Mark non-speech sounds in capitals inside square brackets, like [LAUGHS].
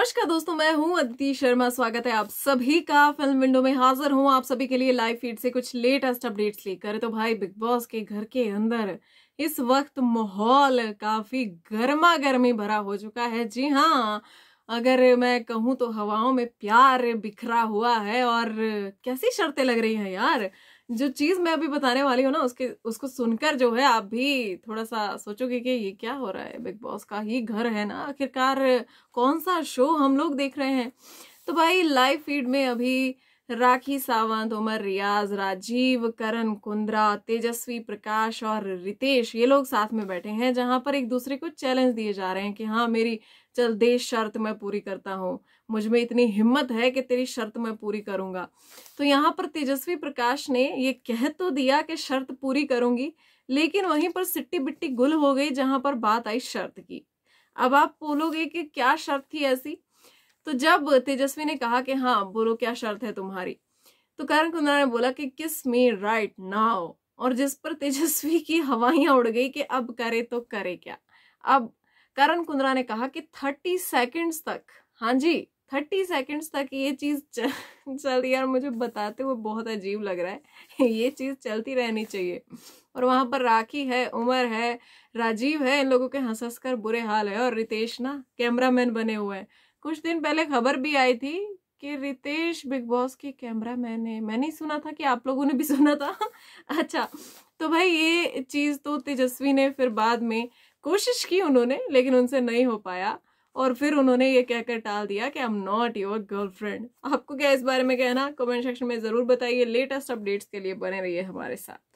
नमस्कार दोस्तों मैं हूं अदिति शर्मा स्वागत है आप सभी का फिल्म विंडो में हाजिर हूं आप सभी के लिए लाइव फीड से कुछ लेटेस्ट अपडेट्स लेकर तो भाई बिग बॉस के घर के अंदर इस वक्त माहौल काफी गर्मा गर्मी भरा हो चुका है जी हाँ अगर मैं कहूँ तो हवाओं में प्यार बिखरा हुआ है और कैसी शर्तें लग रही हैं यार जो चीज मैं अभी बताने वाली हूँ ना उसके उसको सुनकर जो है आप भी थोड़ा सा सोचोगे कि ये क्या हो रहा है बिग बॉस का ही घर है ना आखिरकार कौन सा शो हम लोग देख रहे हैं तो भाई लाइव फीड में अभी राखी सावंत उमर रियाज राजीव करण कुंद्रा तेजस्वी प्रकाश और रितेश ये लोग साथ में बैठे हैं जहां पर एक दूसरे को चैलेंज दिए जा रहे हैं कि हाँ मेरी चल देश शर्त मैं पूरी करता हूँ मुझ में इतनी हिम्मत है कि तेरी शर्त मैं पूरी करूँगा तो यहाँ पर तेजस्वी प्रकाश ने ये कह तो दिया कि शर्त पूरी करूँगी लेकिन वहीं पर सिट्टी बिट्टी गुल हो गई जहाँ पर बात आई शर्त की अब आप बोलोगे कि क्या शर्त थी ऐसी तो जब तेजस्वी ने कहा कि हाँ बोलो क्या शर्त है तुम्हारी तो करण कुंद्रा ने बोला कि किस मी राइट नाउ और जिस पर तेजस्वी की हवाइयां उड़ गई कि अब करे तो करे क्या अब करण कुंद्रा ने कहा कि थर्टी सेकेंड्स तक हाँ जी थर्टी सेकेंड्स तक ये चीज़ चल है यार मुझे बताते हुए बहुत अजीब लग रहा है ये चीज़ चलती रहनी चाहिए और वहां पर राखी है उमर है राजीव है इन लोगों के हंस हंस बुरे हाल है और रितेश ना कैमरामैन बने हुए हैं कुछ दिन पहले खबर भी आई थी कि रितेश बिग बॉस के कैमरा मैन है मैंने सुना था कि आप लोगों ने भी सुना था [LAUGHS] अच्छा तो भाई ये चीज़ तो तेजस्वी ने फिर बाद में कोशिश की उन्होंने लेकिन उनसे नहीं हो पाया और फिर उन्होंने ये कहकर टाल दिया कि I am not your girlfriend आपको क्या इस बारे में कहना कमेंट सेक्शन में ज़रूर बताइए लेटेस्ट अपडेट्स के लिए बने रहिए हमारे साथ